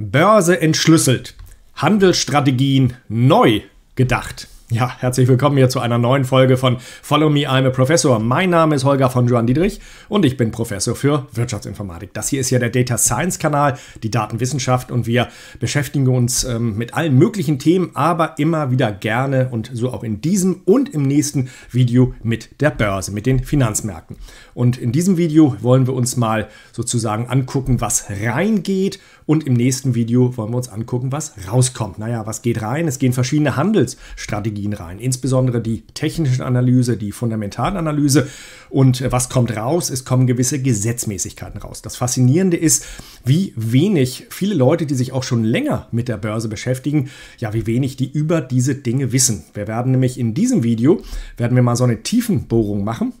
Börse entschlüsselt. Handelsstrategien neu gedacht. Ja, herzlich willkommen hier zu einer neuen Folge von Follow Me, I'm a Professor. Mein Name ist Holger von Johann Dietrich und ich bin Professor für Wirtschaftsinformatik. Das hier ist ja der Data Science Kanal, die Datenwissenschaft und wir beschäftigen uns ähm, mit allen möglichen Themen, aber immer wieder gerne und so auch in diesem und im nächsten Video mit der Börse, mit den Finanzmärkten. Und in diesem Video wollen wir uns mal sozusagen angucken, was reingeht und im nächsten Video wollen wir uns angucken, was rauskommt. Naja, was geht rein? Es gehen verschiedene Handelsstrategien rein, insbesondere die technische Analyse, die Fundamentalanalyse. Und äh, was kommt raus? Es kommen gewisse Gesetzmäßigkeiten raus. Das Faszinierende ist, wie wenig viele Leute, die sich auch schon länger mit der Börse beschäftigen, ja, wie wenig die über diese Dinge wissen. Wir werden nämlich in diesem Video, werden wir mal so eine Tiefenbohrung machen.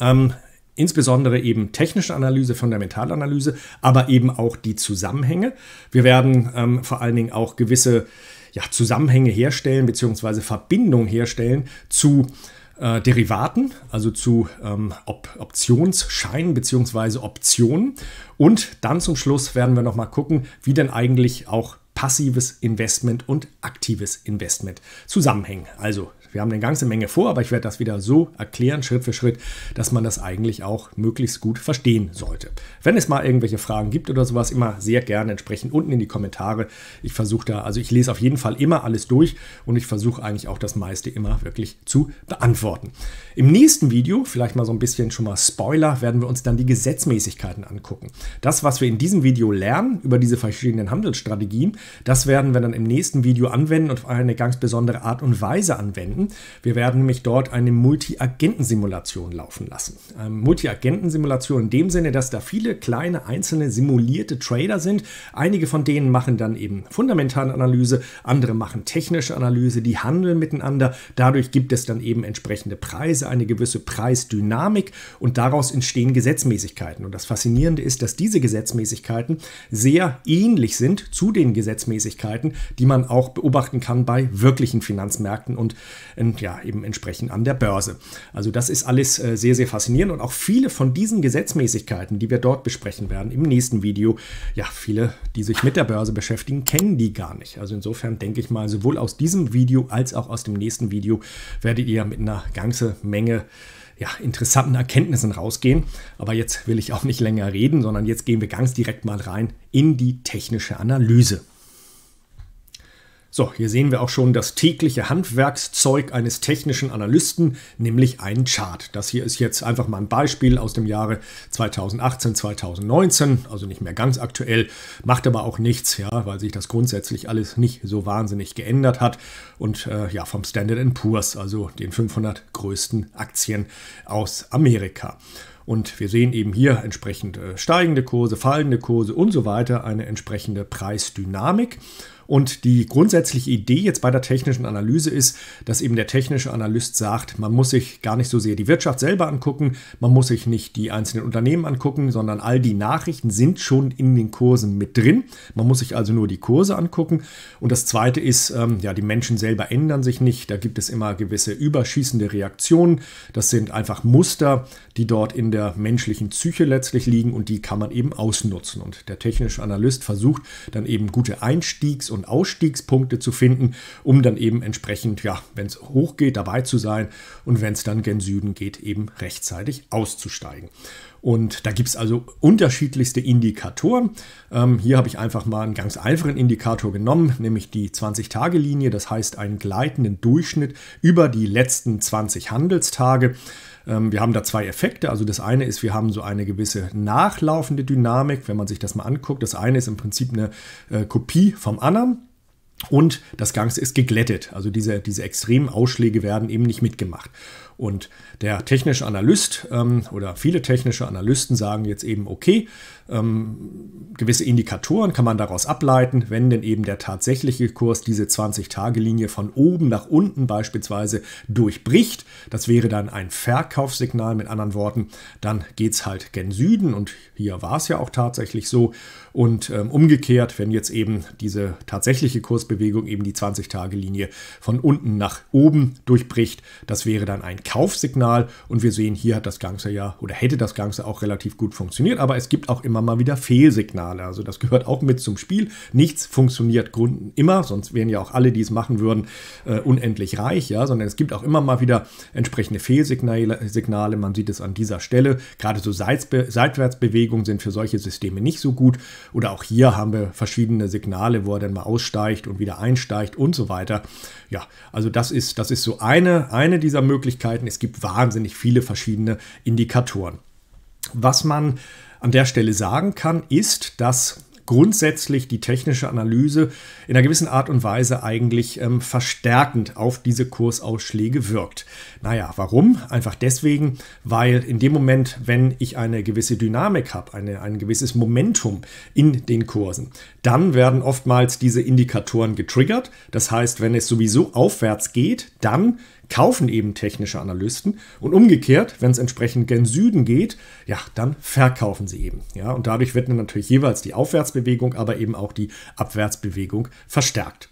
Ähm, insbesondere eben technische Analyse, Fundamentalanalyse, aber eben auch die Zusammenhänge. Wir werden ähm, vor allen Dingen auch gewisse ja, Zusammenhänge herstellen bzw. Verbindungen herstellen zu äh, Derivaten, also zu ähm, Op Optionsscheinen bzw. Optionen. Und dann zum Schluss werden wir nochmal gucken, wie denn eigentlich auch passives Investment und aktives Investment zusammenhängen. Also wir haben eine ganze Menge vor, aber ich werde das wieder so erklären, Schritt für Schritt, dass man das eigentlich auch möglichst gut verstehen sollte. Wenn es mal irgendwelche Fragen gibt oder sowas, immer sehr gerne entsprechend unten in die Kommentare. Ich versuche da, also ich lese auf jeden Fall immer alles durch und ich versuche eigentlich auch das meiste immer wirklich zu beantworten. Im nächsten Video, vielleicht mal so ein bisschen schon mal Spoiler, werden wir uns dann die Gesetzmäßigkeiten angucken. Das, was wir in diesem Video lernen über diese verschiedenen Handelsstrategien, das werden wir dann im nächsten Video anwenden und auf eine ganz besondere Art und Weise anwenden bleiben. Wir werden nämlich dort eine Multi-Agenten-Simulation laufen lassen. Ähm, Multi-Agenten-Simulation in dem Sinne, dass da viele kleine einzelne simulierte Trader sind. Einige von denen machen dann eben fundamentale Analyse, andere machen technische Analyse, die handeln miteinander. Dadurch gibt es dann eben entsprechende Preise, eine gewisse Preisdynamik und daraus entstehen Gesetzmäßigkeiten. Und das Faszinierende ist, dass diese Gesetzmäßigkeiten sehr ähnlich sind zu den Gesetzmäßigkeiten, die man auch beobachten kann bei wirklichen Finanzmärkten. Und und ja, eben entsprechend an der Börse. Also das ist alles äh, sehr, sehr faszinierend und auch viele von diesen Gesetzmäßigkeiten, die wir dort besprechen werden im nächsten Video, ja, viele, die sich mit der Börse beschäftigen, kennen die gar nicht. Also insofern denke ich mal, sowohl aus diesem Video als auch aus dem nächsten Video werdet ihr mit einer ganzen Menge ja, interessanten Erkenntnissen rausgehen. Aber jetzt will ich auch nicht länger reden, sondern jetzt gehen wir ganz direkt mal rein in die technische Analyse. So, hier sehen wir auch schon das tägliche Handwerkszeug eines technischen Analysten, nämlich einen Chart. Das hier ist jetzt einfach mal ein Beispiel aus dem Jahre 2018, 2019, also nicht mehr ganz aktuell, macht aber auch nichts, ja, weil sich das grundsätzlich alles nicht so wahnsinnig geändert hat und äh, ja, vom Standard Poor's, also den 500 größten Aktien aus Amerika. Und wir sehen eben hier entsprechend äh, steigende Kurse, fallende Kurse und so weiter, eine entsprechende Preisdynamik. Und die grundsätzliche Idee jetzt bei der technischen Analyse ist, dass eben der technische Analyst sagt, man muss sich gar nicht so sehr die Wirtschaft selber angucken, man muss sich nicht die einzelnen Unternehmen angucken, sondern all die Nachrichten sind schon in den Kursen mit drin. Man muss sich also nur die Kurse angucken. Und das Zweite ist, ähm, ja, die Menschen selber ändern sich nicht. Da gibt es immer gewisse überschießende Reaktionen. Das sind einfach Muster, die dort in der menschlichen Psyche letztlich liegen und die kann man eben ausnutzen. Und der technische Analyst versucht dann eben gute Einstiegs- und und Ausstiegspunkte zu finden, um dann eben entsprechend, ja, wenn es hoch geht, dabei zu sein und wenn es dann gen Süden geht, eben rechtzeitig auszusteigen. Und da gibt es also unterschiedlichste Indikatoren. Ähm, hier habe ich einfach mal einen ganz einfachen Indikator genommen, nämlich die 20-Tage-Linie, das heißt einen gleitenden Durchschnitt über die letzten 20 Handelstage. Ähm, wir haben da zwei Effekte. Also das eine ist, wir haben so eine gewisse nachlaufende Dynamik, wenn man sich das mal anguckt. Das eine ist im Prinzip eine äh, Kopie vom anderen. Und das Ganze ist geglättet. Also diese, diese extremen Ausschläge werden eben nicht mitgemacht. Und der technische Analyst ähm, oder viele technische Analysten sagen jetzt eben, okay, ähm, gewisse Indikatoren kann man daraus ableiten, wenn denn eben der tatsächliche Kurs diese 20-Tage-Linie von oben nach unten beispielsweise durchbricht. Das wäre dann ein Verkaufssignal, mit anderen Worten, dann geht es halt gen Süden und hier war es ja auch tatsächlich so. Und ähm, umgekehrt, wenn jetzt eben diese tatsächliche Kursbewegung eben die 20-Tage-Linie von unten nach oben durchbricht, das wäre dann ein Kaufsignal und wir sehen, hier hat das Ganze ja oder hätte das Ganze auch relativ gut funktioniert, aber es gibt auch immer immer mal wieder Fehlsignale. Also das gehört auch mit zum Spiel. Nichts funktioniert Gründen immer, sonst wären ja auch alle, die es machen würden, äh, unendlich reich, ja, sondern es gibt auch immer mal wieder entsprechende Fehlsignale. Signale. Man sieht es an dieser Stelle. Gerade so Seitbe Seitwärtsbewegungen sind für solche Systeme nicht so gut. Oder auch hier haben wir verschiedene Signale, wo er dann mal aussteigt und wieder einsteigt und so weiter. Ja, also das ist, das ist so eine, eine dieser Möglichkeiten. Es gibt wahnsinnig viele verschiedene Indikatoren. Was man an der Stelle sagen kann, ist, dass grundsätzlich die technische Analyse in einer gewissen Art und Weise eigentlich ähm, verstärkend auf diese Kursausschläge wirkt. Naja, warum? Einfach deswegen, weil in dem Moment, wenn ich eine gewisse Dynamik habe, eine, ein gewisses Momentum in den Kursen, dann werden oftmals diese Indikatoren getriggert. Das heißt, wenn es sowieso aufwärts geht, dann kaufen eben technische Analysten und umgekehrt, wenn es entsprechend gen Süden geht, ja, dann verkaufen sie eben. Ja, und dadurch wird dann natürlich jeweils die Aufwärtsbewegung, aber eben auch die Abwärtsbewegung verstärkt.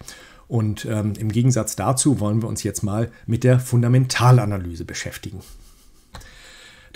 Und ähm, im Gegensatz dazu wollen wir uns jetzt mal mit der Fundamentalanalyse beschäftigen.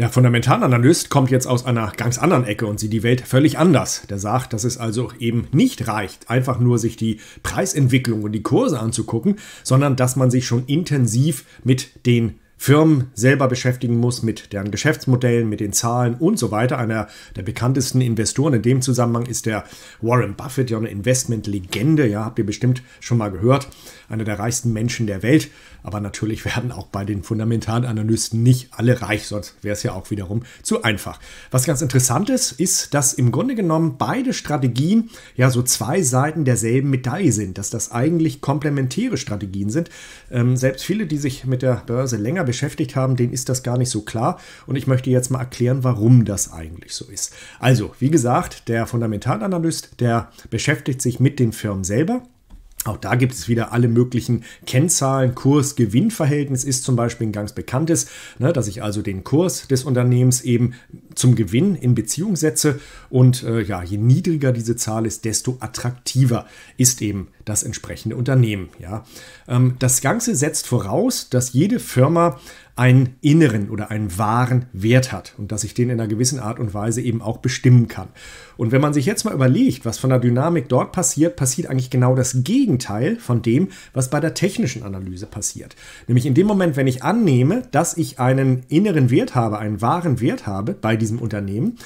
Der Fundamentalanalyst kommt jetzt aus einer ganz anderen Ecke und sieht die Welt völlig anders. Der sagt, dass es also eben nicht reicht, einfach nur sich die Preisentwicklung und die Kurse anzugucken, sondern dass man sich schon intensiv mit den Firmen selber beschäftigen muss, mit deren Geschäftsmodellen, mit den Zahlen und so weiter. Einer der bekanntesten Investoren in dem Zusammenhang ist der Warren Buffett, ja eine Investmentlegende, ja, habt ihr bestimmt schon mal gehört, einer der reichsten Menschen der Welt. Aber natürlich werden auch bei den Fundamentalanalysten nicht alle reich, sonst wäre es ja auch wiederum zu einfach. Was ganz interessant ist, ist, dass im Grunde genommen beide Strategien ja so zwei Seiten derselben Medaille sind, dass das eigentlich komplementäre Strategien sind. Ähm, selbst viele, die sich mit der Börse länger beschäftigen, beschäftigt haben, denen ist das gar nicht so klar. Und ich möchte jetzt mal erklären, warum das eigentlich so ist. Also, wie gesagt, der Fundamentalanalyst, der beschäftigt sich mit den Firmen selber auch da gibt es wieder alle möglichen Kennzahlen. Kurs-Gewinn-Verhältnis ist zum Beispiel ein ganz bekanntes, ne, dass ich also den Kurs des Unternehmens eben zum Gewinn in Beziehung setze. Und äh, ja, je niedriger diese Zahl ist, desto attraktiver ist eben das entsprechende Unternehmen. Ja. Ähm, das Ganze setzt voraus, dass jede Firma einen inneren oder einen wahren Wert hat und dass ich den in einer gewissen Art und Weise eben auch bestimmen kann. Und wenn man sich jetzt mal überlegt, was von der Dynamik dort passiert, passiert eigentlich genau das Gegenteil von dem, was bei der technischen Analyse passiert. Nämlich in dem Moment, wenn ich annehme, dass ich einen inneren Wert habe, einen wahren Wert habe bei diesem Unternehmen,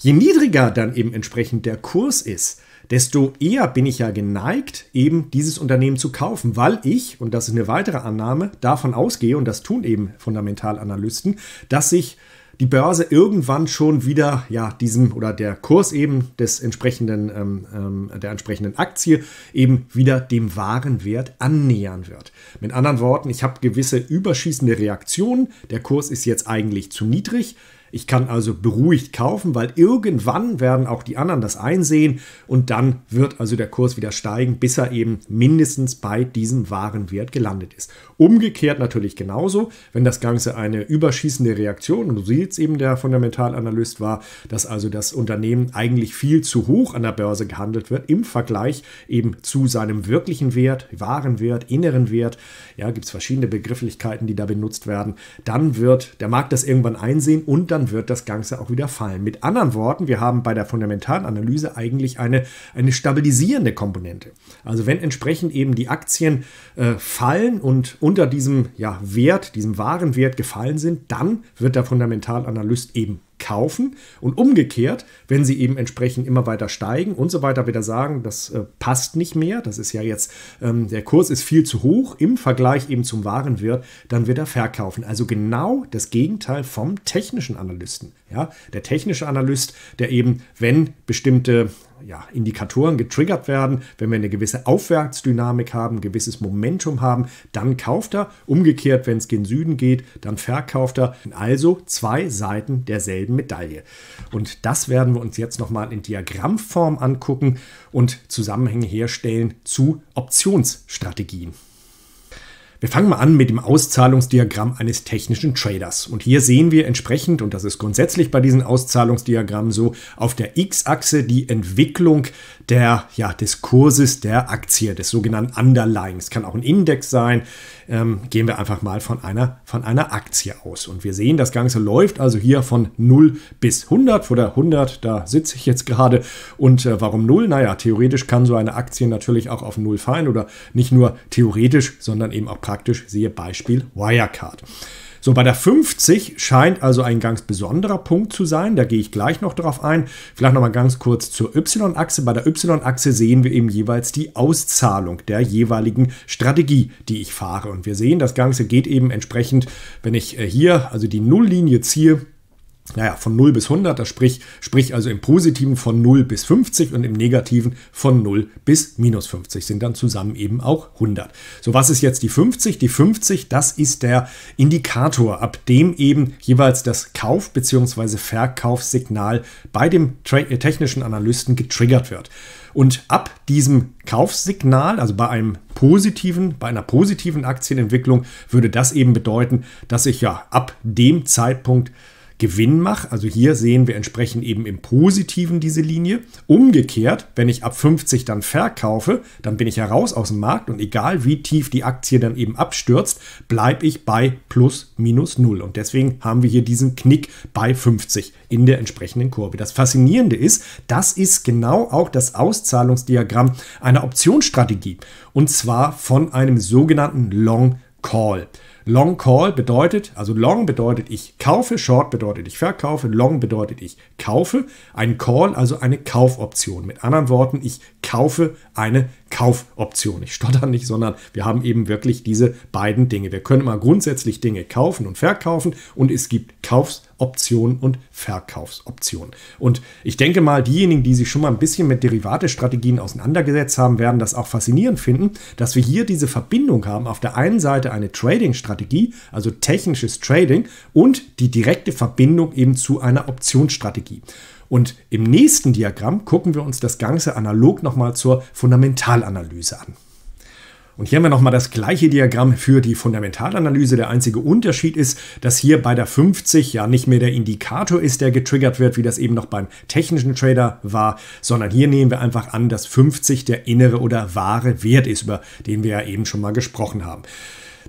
je niedriger dann eben entsprechend der Kurs ist, desto eher bin ich ja geneigt, eben dieses Unternehmen zu kaufen, weil ich, und das ist eine weitere Annahme, davon ausgehe, und das tun eben Fundamentalanalysten, dass sich die Börse irgendwann schon wieder ja diesem oder der Kurs eben des entsprechenden ähm, ähm der entsprechenden Aktie eben wieder dem wahren Wert annähern wird. Mit anderen Worten, ich habe gewisse überschießende Reaktionen. Der Kurs ist jetzt eigentlich zu niedrig. Ich kann also beruhigt kaufen, weil irgendwann werden auch die anderen das einsehen und dann wird also der Kurs wieder steigen, bis er eben mindestens bei diesem wahren Wert gelandet ist. Umgekehrt natürlich genauso, wenn das Ganze eine überschießende Reaktion, und du siehst es eben der Fundamentalanalyst war, dass also das Unternehmen eigentlich viel zu hoch an der Börse gehandelt wird im Vergleich eben zu seinem wirklichen Wert, wahren Wert, inneren Wert. Ja, gibt es verschiedene Begrifflichkeiten, die da benutzt werden. Dann wird der Markt das irgendwann einsehen und dann wird das Ganze auch wieder fallen. Mit anderen Worten, wir haben bei der Fundamentalanalyse eigentlich eine, eine stabilisierende Komponente. Also wenn entsprechend eben die Aktien äh, fallen und unter diesem ja, Wert, diesem wahren Wert gefallen sind, dann wird der Fundamentalanalyst eben kaufen und umgekehrt, wenn sie eben entsprechend immer weiter steigen und so weiter, wieder sagen, das äh, passt nicht mehr, das ist ja jetzt, ähm, der Kurs ist viel zu hoch im Vergleich eben zum wahren Wert, dann wird er verkaufen. Also genau das Gegenteil vom technischen Analysten. Ja? Der technische Analyst, der eben, wenn bestimmte ja, Indikatoren getriggert werden. Wenn wir eine gewisse Aufwärtsdynamik haben, ein gewisses Momentum haben, dann kauft er. Umgekehrt, wenn es gen Süden geht, dann verkauft er. Also zwei Seiten derselben Medaille. Und das werden wir uns jetzt nochmal in Diagrammform angucken und Zusammenhänge herstellen zu Optionsstrategien. Wir fangen mal an mit dem Auszahlungsdiagramm eines technischen Traders. Und hier sehen wir entsprechend, und das ist grundsätzlich bei diesen Auszahlungsdiagrammen so, auf der X-Achse die Entwicklung der, ja, des Kurses der Aktie, des sogenannten Underlying. Es kann auch ein Index sein. Ähm, gehen wir einfach mal von einer, von einer Aktie aus. Und wir sehen, das Ganze läuft also hier von 0 bis 100. Vor der 100, da sitze ich jetzt gerade. Und äh, warum 0? Naja, theoretisch kann so eine Aktie natürlich auch auf 0 fallen oder nicht nur theoretisch, sondern eben auch praktisch. Siehe Beispiel Wirecard. So, bei der 50 scheint also ein ganz besonderer Punkt zu sein. Da gehe ich gleich noch drauf ein. Vielleicht nochmal ganz kurz zur Y-Achse. Bei der Y-Achse sehen wir eben jeweils die Auszahlung der jeweiligen Strategie, die ich fahre. Und wir sehen, das Ganze geht eben entsprechend, wenn ich äh, hier also die Nulllinie ziehe, naja, von 0 bis 100, das sprich, sprich also im Positiven von 0 bis 50 und im Negativen von 0 bis minus 50 sind dann zusammen eben auch 100. So, was ist jetzt die 50? Die 50, das ist der Indikator, ab dem eben jeweils das Kauf- bzw. Verkaufssignal bei dem äh, technischen Analysten getriggert wird. Und ab diesem Kaufsignal, also bei einem positiven, bei einer positiven Aktienentwicklung, würde das eben bedeuten, dass ich ja ab dem Zeitpunkt Gewinn mache. Also hier sehen wir entsprechend eben im Positiven diese Linie. Umgekehrt, wenn ich ab 50 dann verkaufe, dann bin ich heraus aus dem Markt und egal wie tief die Aktie dann eben abstürzt, bleibe ich bei plus minus null. Und deswegen haben wir hier diesen Knick bei 50 in der entsprechenden Kurve. Das Faszinierende ist, das ist genau auch das Auszahlungsdiagramm einer Optionsstrategie und zwar von einem sogenannten Long Call. Long Call bedeutet, also Long bedeutet ich kaufe, Short bedeutet ich verkaufe, Long bedeutet ich kaufe. Ein Call, also eine Kaufoption. Mit anderen Worten, ich kaufe eine Kaufoption. Ich stotter nicht, sondern wir haben eben wirklich diese beiden Dinge. Wir können mal grundsätzlich Dinge kaufen und verkaufen und es gibt Kaufs Optionen und Verkaufsoptionen. Und ich denke mal, diejenigen, die sich schon mal ein bisschen mit Derivate-Strategien auseinandergesetzt haben, werden das auch faszinierend finden, dass wir hier diese Verbindung haben. Auf der einen Seite eine Trading-Strategie, also technisches Trading und die direkte Verbindung eben zu einer Optionsstrategie. Und im nächsten Diagramm gucken wir uns das Ganze analog nochmal zur Fundamentalanalyse an. Und hier haben wir nochmal das gleiche Diagramm für die Fundamentalanalyse. Der einzige Unterschied ist, dass hier bei der 50 ja nicht mehr der Indikator ist, der getriggert wird, wie das eben noch beim technischen Trader war, sondern hier nehmen wir einfach an, dass 50 der innere oder wahre Wert ist, über den wir ja eben schon mal gesprochen haben.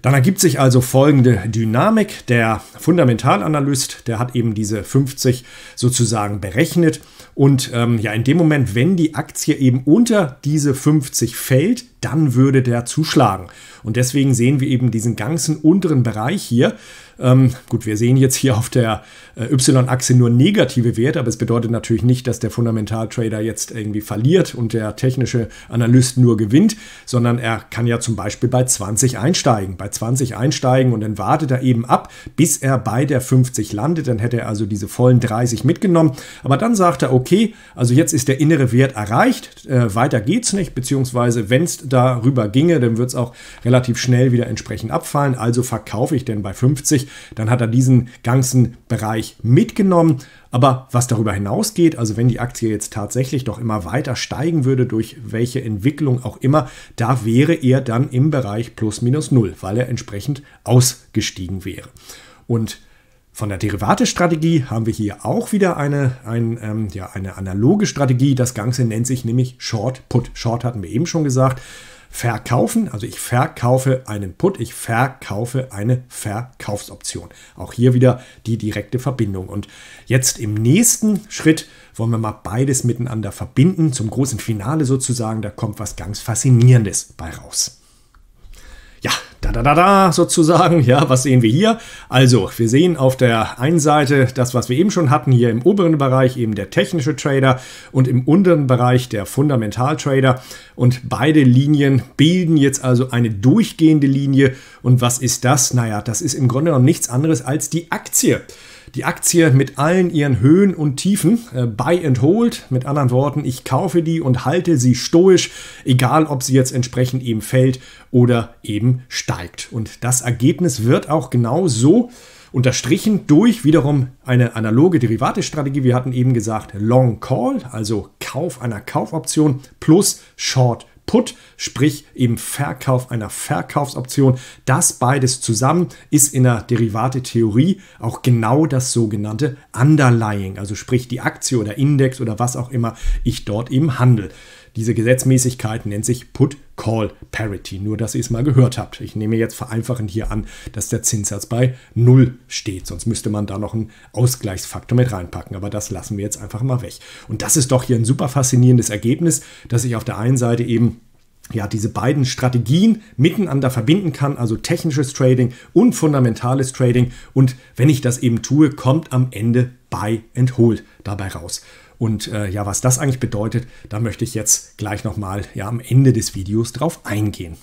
Dann ergibt sich also folgende Dynamik. Der Fundamentalanalyst, der hat eben diese 50 sozusagen berechnet. Und ähm, ja, in dem Moment, wenn die Aktie eben unter diese 50 fällt, dann würde der zuschlagen. Und deswegen sehen wir eben diesen ganzen unteren Bereich hier. Ähm, gut, wir sehen jetzt hier auf der äh, Y-Achse nur negative Werte, aber es bedeutet natürlich nicht, dass der Fundamentaltrader jetzt irgendwie verliert und der technische Analyst nur gewinnt, sondern er kann ja zum Beispiel bei 20 einsteigen, bei 20 einsteigen und dann wartet er eben ab, bis er bei der 50 landet. Dann hätte er also diese vollen 30 mitgenommen. Aber dann sagt er, okay, also jetzt ist der innere Wert erreicht, äh, weiter geht's nicht, beziehungsweise wenn es darüber ginge, dann wird es auch relativ schnell wieder entsprechend abfallen. Also verkaufe ich denn bei 50, dann hat er diesen ganzen Bereich mitgenommen. Aber was darüber hinausgeht, also wenn die Aktie jetzt tatsächlich doch immer weiter steigen würde, durch welche Entwicklung auch immer, da wäre er dann im Bereich plus minus null, weil er entsprechend ausgestiegen wäre. Und von der Derivate-Strategie haben wir hier auch wieder eine, ein, ähm, ja, eine analoge Strategie. Das Ganze nennt sich nämlich Short Put. Short hatten wir eben schon gesagt. Verkaufen, also ich verkaufe einen Put, ich verkaufe eine Verkaufsoption. Auch hier wieder die direkte Verbindung. Und jetzt im nächsten Schritt wollen wir mal beides miteinander verbinden. Zum großen Finale sozusagen, da kommt was ganz Faszinierendes bei raus. Da, da, da, da, sozusagen. Ja, was sehen wir hier? Also, wir sehen auf der einen Seite das, was wir eben schon hatten, hier im oberen Bereich eben der technische Trader und im unteren Bereich der Fundamentaltrader. Und beide Linien bilden jetzt also eine durchgehende Linie. Und was ist das? Naja, das ist im Grunde genommen nichts anderes als die Aktie. Die Aktie mit allen ihren Höhen und Tiefen, äh, buy and hold, mit anderen Worten, ich kaufe die und halte sie stoisch, egal ob sie jetzt entsprechend eben fällt oder eben steigt. Und das Ergebnis wird auch genau so unterstrichen durch wiederum eine analoge Derivate-Strategie. Wir hatten eben gesagt Long Call, also Kauf einer Kaufoption plus Short Call. Put, sprich im Verkauf einer Verkaufsoption. Das beides zusammen ist in der Derivate-Theorie auch genau das sogenannte Underlying, also sprich die Aktie oder Index oder was auch immer ich dort eben handle. Diese Gesetzmäßigkeit nennt sich Put-Call-Parity. Nur, dass ihr es mal gehört habt. Ich nehme jetzt vereinfachend hier an, dass der Zinssatz bei 0 steht. Sonst müsste man da noch einen Ausgleichsfaktor mit reinpacken. Aber das lassen wir jetzt einfach mal weg. Und das ist doch hier ein super faszinierendes Ergebnis, dass ich auf der einen Seite eben ja, diese beiden Strategien miteinander verbinden kann, also technisches Trading und fundamentales Trading. Und wenn ich das eben tue, kommt am Ende Buy and Hold dabei raus. Und äh, ja, was das eigentlich bedeutet, da möchte ich jetzt gleich nochmal ja, am Ende des Videos drauf eingehen.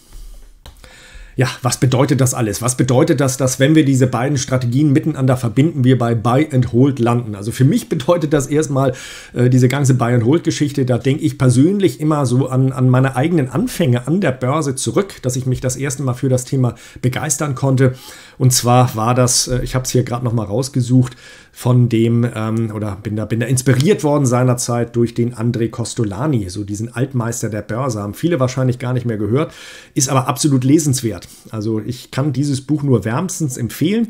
Ja, was bedeutet das alles? Was bedeutet das, dass wenn wir diese beiden Strategien miteinander verbinden, wir bei Buy and Hold landen? Also für mich bedeutet das erstmal äh, diese ganze Buy and Hold Geschichte, da denke ich persönlich immer so an, an meine eigenen Anfänge an der Börse zurück, dass ich mich das erste Mal für das Thema begeistern konnte. Und zwar war das, äh, ich habe es hier gerade nochmal rausgesucht, von dem ähm, oder bin da, bin da inspiriert worden seinerzeit durch den André Costolani, so diesen Altmeister der Börse. Haben viele wahrscheinlich gar nicht mehr gehört, ist aber absolut lesenswert. Also ich kann dieses Buch nur wärmstens empfehlen.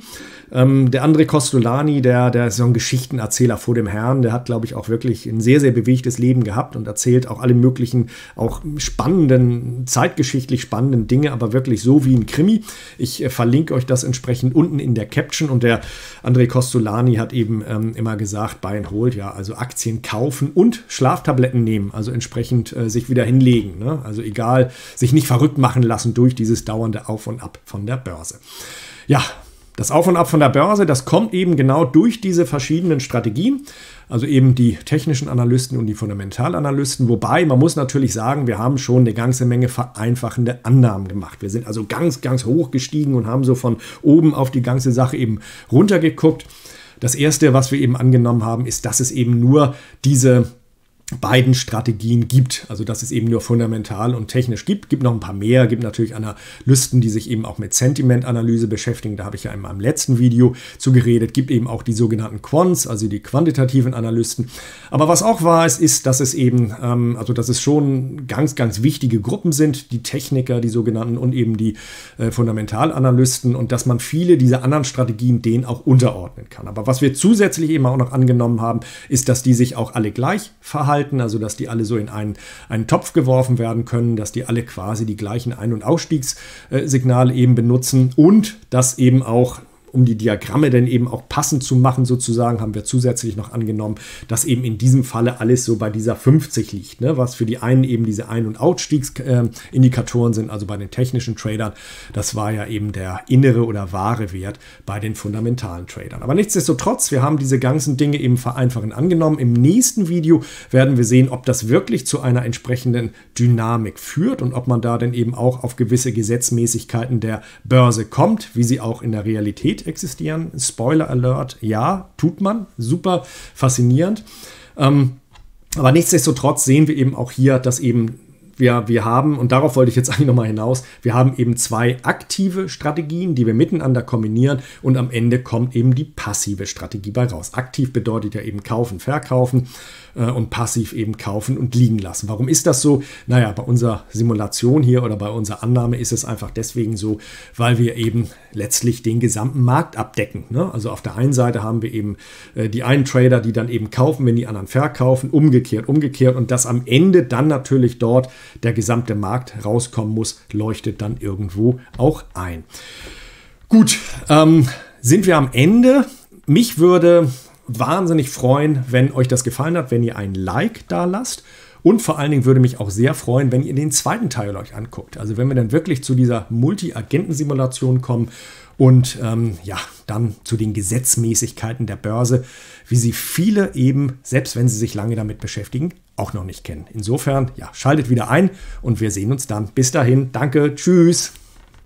Ähm, der André Costolani, der, der ist so ein Geschichtenerzähler vor dem Herrn, der hat, glaube ich, auch wirklich ein sehr, sehr bewegtes Leben gehabt und erzählt auch alle möglichen, auch spannenden, zeitgeschichtlich spannenden Dinge, aber wirklich so wie ein Krimi. Ich äh, verlinke euch das entsprechend unten in der Caption und der André Costolani hat eben ähm, immer gesagt, Buy and Hold, ja, also Aktien kaufen und Schlaftabletten nehmen, also entsprechend äh, sich wieder hinlegen. Ne? Also egal, sich nicht verrückt machen lassen durch dieses dauernde Auf und Ab von der Börse. Ja, das Auf und Ab von der Börse, das kommt eben genau durch diese verschiedenen Strategien, also eben die technischen Analysten und die Fundamentalanalysten. Wobei man muss natürlich sagen, wir haben schon eine ganze Menge vereinfachende Annahmen gemacht. Wir sind also ganz, ganz hoch gestiegen und haben so von oben auf die ganze Sache eben runtergeguckt. Das erste, was wir eben angenommen haben, ist, dass es eben nur diese beiden Strategien gibt. Also dass es eben nur fundamental und technisch gibt. Gibt noch ein paar mehr, gibt natürlich Analysten, die sich eben auch mit Sentimentanalyse beschäftigen. Da habe ich ja in meinem letzten Video zu geredet. Gibt eben auch die sogenannten Quants, also die quantitativen Analysten. Aber was auch wahr ist, ist, dass es eben, ähm, also dass es schon ganz, ganz wichtige Gruppen sind, die Techniker, die sogenannten und eben die äh, Fundamentalanalysten und dass man viele dieser anderen Strategien denen auch unterordnen kann. Aber was wir zusätzlich eben auch noch angenommen haben, ist, dass die sich auch alle gleich verhalten halten, also dass die alle so in einen, einen Topf geworfen werden können, dass die alle quasi die gleichen Ein- und Ausstiegssignale eben benutzen und dass eben auch um die Diagramme dann eben auch passend zu machen, sozusagen, haben wir zusätzlich noch angenommen, dass eben in diesem Falle alles so bei dieser 50 liegt, ne? was für die einen eben diese Ein- und Ausstiegsindikatoren äh, sind, also bei den technischen Tradern. Das war ja eben der innere oder wahre Wert bei den fundamentalen Tradern. Aber nichtsdestotrotz, wir haben diese ganzen Dinge eben vereinfachend angenommen. Im nächsten Video werden wir sehen, ob das wirklich zu einer entsprechenden Dynamik führt und ob man da dann eben auch auf gewisse Gesetzmäßigkeiten der Börse kommt, wie sie auch in der Realität existieren. Spoiler Alert, ja, tut man. Super faszinierend. Ähm, aber nichtsdestotrotz sehen wir eben auch hier, dass eben wir, wir haben, und darauf wollte ich jetzt eigentlich nochmal hinaus, wir haben eben zwei aktive Strategien, die wir miteinander kombinieren und am Ende kommt eben die passive Strategie bei raus. Aktiv bedeutet ja eben kaufen, verkaufen äh, und passiv eben kaufen und liegen lassen. Warum ist das so? Naja, bei unserer Simulation hier oder bei unserer Annahme ist es einfach deswegen so, weil wir eben letztlich den gesamten Markt abdecken. Ne? Also auf der einen Seite haben wir eben äh, die einen Trader, die dann eben kaufen, wenn die anderen verkaufen, umgekehrt, umgekehrt und das am Ende dann natürlich dort der gesamte Markt rauskommen muss, leuchtet dann irgendwo auch ein. Gut, ähm, sind wir am Ende. Mich würde wahnsinnig freuen, wenn euch das gefallen hat, wenn ihr ein Like da lasst. Und vor allen Dingen würde mich auch sehr freuen, wenn ihr den zweiten Teil euch anguckt. Also wenn wir dann wirklich zu dieser Multi-Agenten-Simulation kommen und ähm, ja, dann zu den Gesetzmäßigkeiten der Börse, wie sie viele eben, selbst wenn sie sich lange damit beschäftigen, auch noch nicht kennen. Insofern, ja, schaltet wieder ein und wir sehen uns dann. Bis dahin, danke, tschüss.